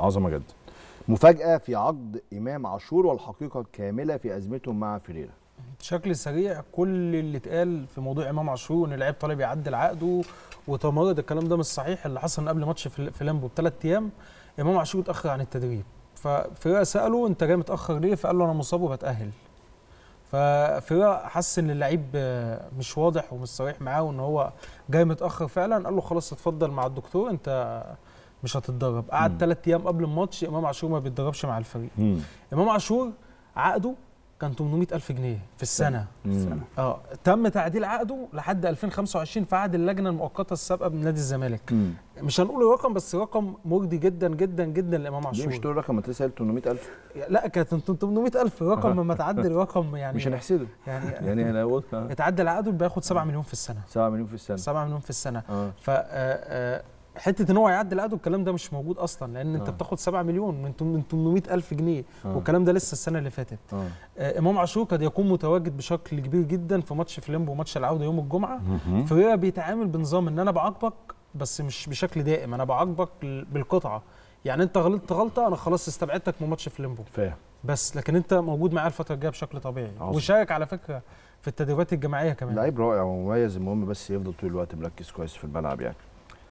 عظمه جدا مفاجاه في عقد امام عاشور والحقيقه الكامله في ازمته مع فيريرا بشكل سريع كل اللي اتقال في موضوع امام عاشور ان اللاعب طالب يعدل عقده وتمرد الكلام ده مش صحيح اللي حصل قبل ماتش في لامبو بثلاث ايام امام عاشور اتاخر عن التدريب ففرقه ساله انت جاي متاخر ليه فقال له انا مصاب وبتاهل ففرقه حس ان اللعيب مش واضح ومش صريح معاه وان هو جاي متاخر فعلا قال له خلاص اتفضل مع الدكتور انت مش هتتدرب قعد ثلاث ايام قبل الماتش امام عاشور ما بيتدربش مع الفريق امام عاشور عقده كان 800000 جنيه في السنه السنه اه تم تعديل عقده لحد 2025 في عهد اللجنه المؤقته السابقه من نادي الزمالك مم. مش هنقول رقم بس رقم مرضي جدا جدا جدا لامام عاشور مش تقول رقم انت لسه 800 800000 لا كانت 800000 رقم لما تعدل رقم يعني مش هنحسده يعني يعني انا قلت اتعدل عقده بياخد 7 مليون في السنه 7 مليون في السنه 7 مليون في السنه آه. ف آه، آه، حته ان هو يعدل العقد الكلام ده مش موجود اصلا لان انت آه. بتاخد 7 مليون من 800 800000 جنيه آه. والكلام ده لسه السنه اللي فاتت آه. آه. امام عاشور قد يكون متواجد بشكل كبير جدا في ماتش فيلمبو وماتش العوده يوم الجمعه فبيبقى بيتعامل بنظام ان انا بعاقبك بس مش بشكل دائم انا بعاقبك بالقطعه يعني انت غلطت غلطه انا خلاص استبعدتك من ماتش فيلمبو فاهم بس لكن انت موجود معايا الفتره الجايه بشكل طبيعي وشارك على فكره في التدريبات الجماعيه كمان لعيب رائع ومميز المهم بس يفضل طول الوقت مركز كويس في الملعب يعني